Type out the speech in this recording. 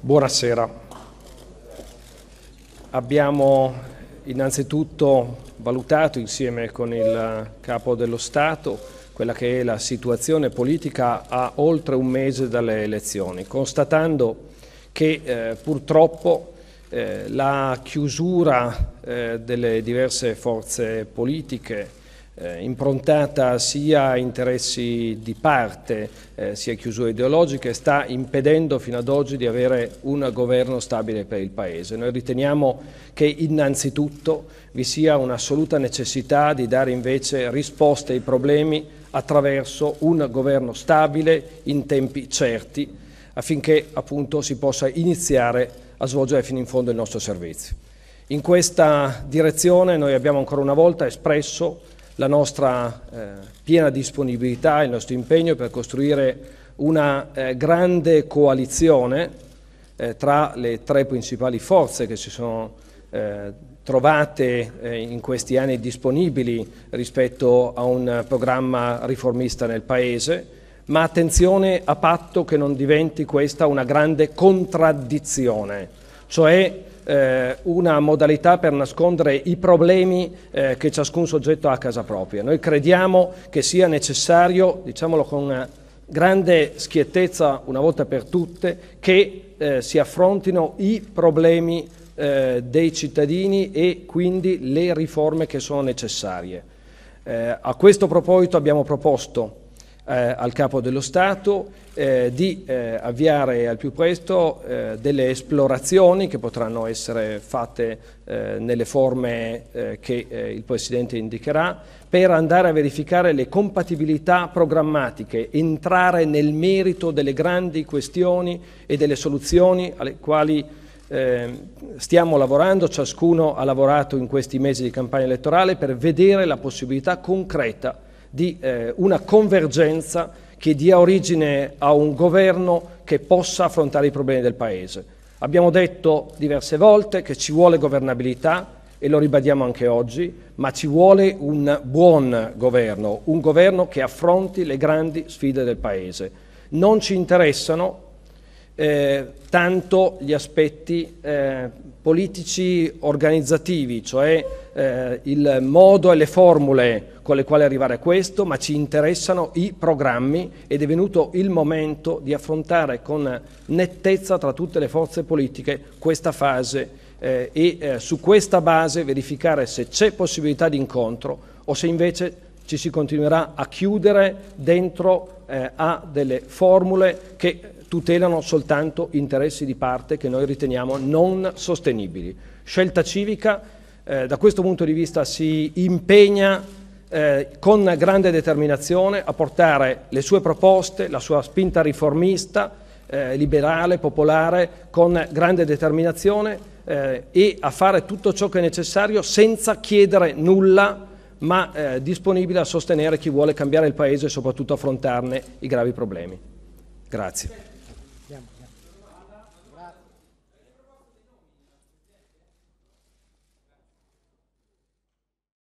Buonasera. Abbiamo innanzitutto valutato insieme con il Capo dello Stato quella che è la situazione politica a oltre un mese dalle elezioni, constatando che eh, purtroppo eh, la chiusura eh, delle diverse forze politiche eh, improntata sia a interessi di parte eh, sia a chiusure ideologiche, sta impedendo fino ad oggi di avere un governo stabile per il Paese. Noi riteniamo che innanzitutto vi sia un'assoluta necessità di dare invece risposte ai problemi attraverso un governo stabile in tempi certi affinché appunto si possa iniziare a svolgere fino in fondo il nostro servizio. In questa direzione noi abbiamo ancora una volta espresso la nostra eh, piena disponibilità, il nostro impegno per costruire una eh, grande coalizione eh, tra le tre principali forze che si sono eh, trovate eh, in questi anni disponibili rispetto a un programma riformista nel Paese, ma attenzione a patto che non diventi questa una grande contraddizione, cioè eh, una modalità per nascondere i problemi eh, che ciascun soggetto ha a casa propria. Noi crediamo che sia necessario, diciamolo con grande schiettezza una volta per tutte, che eh, si affrontino i problemi dei cittadini e quindi le riforme che sono necessarie. a questo proposito abbiamo proposto eh, al Capo dello Stato eh, di eh, avviare al più presto eh, delle esplorazioni che potranno essere fatte eh, nelle forme eh, che il Presidente indicherà per andare a verificare le compatibilità programmatiche, entrare nel merito delle grandi questioni e delle soluzioni alle quali ehm, stiamo lavorando, ciascuno ha lavorato in questi mesi di campagna elettorale per vedere la possibilità concreta di eh, una convergenza che dia origine a un governo che possa affrontare i problemi del Paese. Abbiamo detto diverse volte che ci vuole governabilità e lo ribadiamo anche oggi, ma ci vuole un buon governo, un governo che affronti le grandi sfide del Paese. Non ci interessano eh, tanto gli aspetti eh, politici organizzativi, cioè eh, il modo e le formule con le quali arrivare a questo, ma ci interessano i programmi ed è venuto il momento di affrontare con nettezza tra tutte le forze politiche questa fase eh, e eh, su questa base verificare se c'è possibilità di incontro o se invece ci si continuerà a chiudere dentro eh, a delle formule che tutelano soltanto interessi di parte che noi riteniamo non sostenibili. Scelta civica eh, da questo punto di vista si impegna eh, con grande determinazione a portare le sue proposte, la sua spinta riformista, eh, liberale, popolare, con grande determinazione eh, e a fare tutto ciò che è necessario senza chiedere nulla ma eh, disponibile a sostenere chi vuole cambiare il Paese e soprattutto affrontarne i gravi problemi. Grazie.